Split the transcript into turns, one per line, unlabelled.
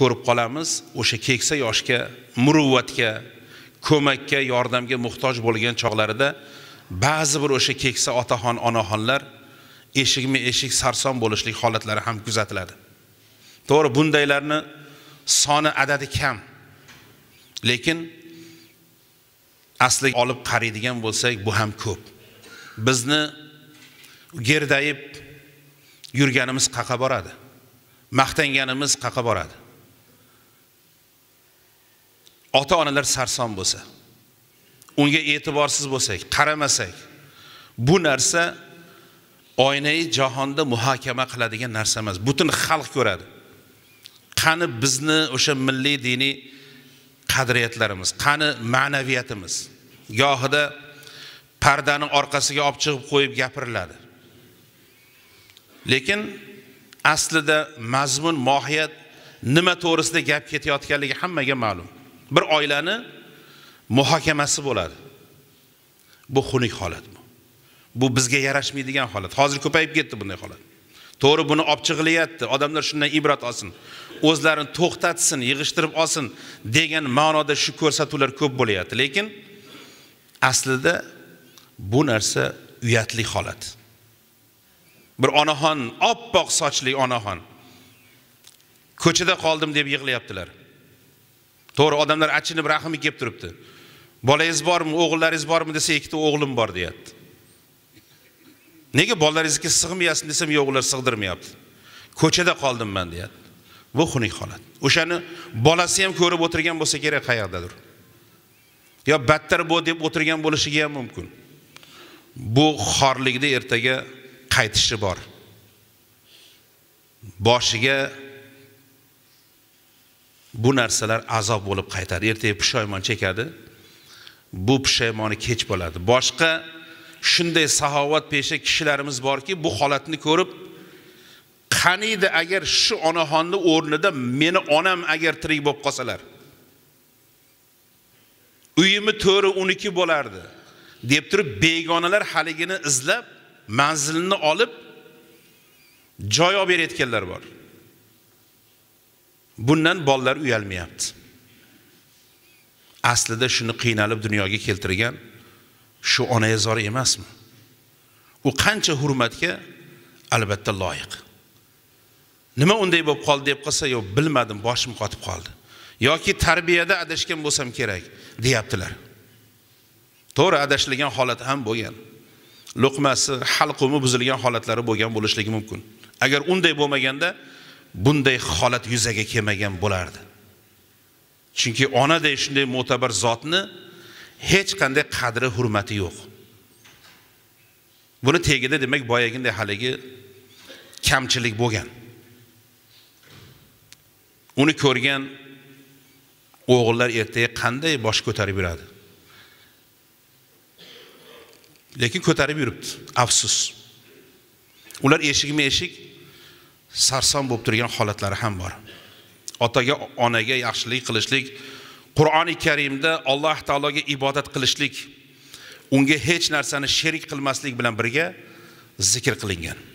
ko'rib qolamiz o'sha keksa yoshga muruvvatga ko'makka yordamga muhtoj bo'lgan chog'larida ba'zi bir o'sha keksa otaxon onaxonlar eshikma eshik sarson bo'lishlik holatlari ham kuzatiladi to'g'ri bundaylarni soni adadi kam lekin asli olib qaraydigan bo'lsak bu ham ko'p bizni gerdayib yurganimiz qaqa boradi maqtanganimiz qaqa boradi ota onalar sarson bo'lsa unga e'tiborsiz bo'lsak qaramasak bu narsa oynai jahonda muhokama qiladigan narsa emas butun xalq ko'radi qani bizni o'sha milliy diniy qadriyatlarimiz qani ma'naviyatimiz gohida pardani orqasiga olib chiqib qo'yib gapiriladi lekin aslida mazmun mohiyat nima to'g'risida gap ketayotganligi hammaga ma'lum bir oilani muhokamasi bo'ladi bu xunuk holat bu bu bizga yarashmaydigan holat hozir ko'payib ketdi bunday holat to'g'ri buni olib chiqilyapti odamlar shundan ibrat olsin o'zlarini to'xtatsin yig'ishtirib olsin degan ma'noda shu ko'rsatuvlar ko'p bo'lyapti lekin aslida bu narsa uyatli holat bir onaxon oppoq sochli onaxon ko'chada qoldim deb yig'layaptilar to'g'ri odamlar achinib rahmi kelib turibdi bolangiz bormi o'g'illaringiz bormi desa ikkita o'g'lim bor deyapti nega bolalaringizga sig'mayapsiz desam yo'q ular sig'dirmayapti ko'chada qoldim man deyapti bu xunuk holat o'shani bolasi ham ko'rib o'tirgan bo'lsa kerak qayerdadir yo battar bo deb o'tirgan bo'lishligi ham mumkin bu xorlikni ertaga qaytishi bor boshiga bu narsalar azob bo'lib qaytadi ertaga pushaymon chekadi bu pushaymoni kech bo'ladi boshqa shunday saxovatpesha kishilarimiz borki bu holatni ko'rib qaniydi agar shu onaxonni o'rnida meni onam agar tirik bo'lib qolsalar uyimni to'ri uniki bo'lardi deb turib begonalar haligini izlab manzilini olib joy olib berayotganlar bor bundan bolalar uyalmayapti aslida shuni qiynalib dunyoga keltirgan shu ona zor emasmi u qancha hurmatga albatta loyiq nima unday bo'lib qoldi deb qolsa yo'q bilmadim boshim qotib qoldi yoki tarbiyada adashgan bo'lsam kerak deyaptilar to'g'ri adashilgan holat ham bo'lgan luqmasi halqumi buzilgan holatlari bo'lgan bo'lishligi mumkin agar unday bo'lmaganda bunday holat yuzaga kelmagan bo'lardi chunki onaday shunday mo'tabar zotni hech qanday qadri hurmati yo'q buni tagida demak boyaginday haligi kamchilik bo'lgan uni ko'rgan o'g'illar ertaga qanday bosh ko'tarib yuradi lekin ko'tarib yuribdi afsus ular eshikma eshik sarson bo'lib turgan holatlari ham bor otaga onaga yaxshilik qilishlik qur'oni karimda alloh taologa ibodat qilishlik unga hech narsani sherik qilmaslik bilan birga zikr qilingan